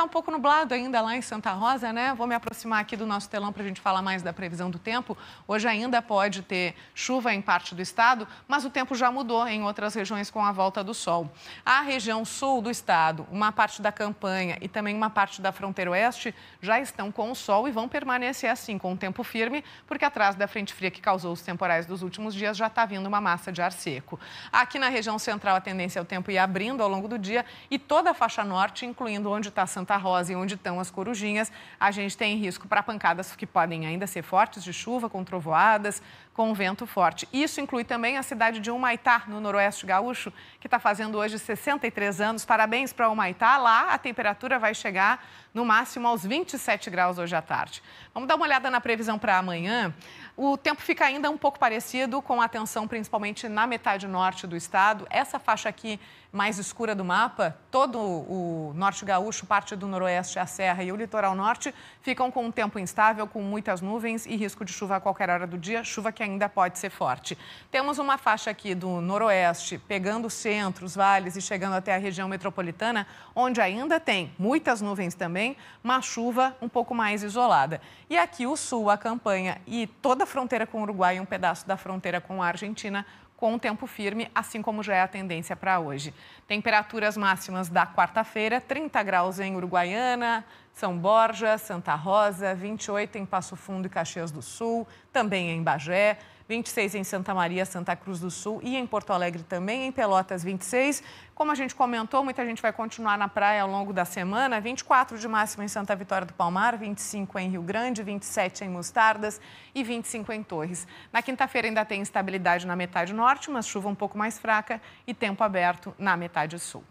Está um pouco nublado ainda lá em Santa Rosa, né? Vou me aproximar aqui do nosso telão para a gente falar mais da previsão do tempo. Hoje ainda pode ter chuva em parte do estado, mas o tempo já mudou em outras regiões com a volta do sol. A região sul do estado, uma parte da campanha e também uma parte da fronteira oeste já estão com o sol e vão permanecer assim, com o tempo firme, porque atrás da frente fria que causou os temporais dos últimos dias já está vindo uma massa de ar seco. Aqui na região central, a tendência é o tempo ir abrindo ao longo do dia e toda a faixa norte, incluindo onde está Santa Santa Rosa e onde estão as corujinhas, a gente tem risco para pancadas que podem ainda ser fortes de chuva, com trovoadas, com vento forte. Isso inclui também a cidade de Humaitá, no noroeste gaúcho, que está fazendo hoje 63 anos. Parabéns para Humaitá. Lá a temperatura vai chegar no máximo aos 27 graus hoje à tarde. Vamos dar uma olhada na previsão para amanhã. O tempo fica ainda um pouco parecido, com atenção principalmente na metade norte do estado. Essa faixa aqui mais escura do mapa, todo o norte gaúcho, parte do do noroeste, a serra e o litoral norte ficam com um tempo instável, com muitas nuvens e risco de chuva a qualquer hora do dia, chuva que ainda pode ser forte. Temos uma faixa aqui do noroeste, pegando o centro, os vales e chegando até a região metropolitana, onde ainda tem muitas nuvens também, mas chuva um pouco mais isolada. E aqui o sul, a campanha e toda a fronteira com o Uruguai e um pedaço da fronteira com a Argentina com o tempo firme, assim como já é a tendência para hoje. Temperaturas máximas da quarta-feira: 30 graus em Uruguaiana, são Borja, Santa Rosa, 28 em Passo Fundo e Caxias do Sul, também em Bagé, 26 em Santa Maria, Santa Cruz do Sul e em Porto Alegre também, em Pelotas 26. Como a gente comentou, muita gente vai continuar na praia ao longo da semana, 24 de máximo em Santa Vitória do Palmar, 25 em Rio Grande, 27 em Mostardas e 25 em Torres. Na quinta-feira ainda tem instabilidade na metade norte, mas chuva um pouco mais fraca e tempo aberto na metade sul.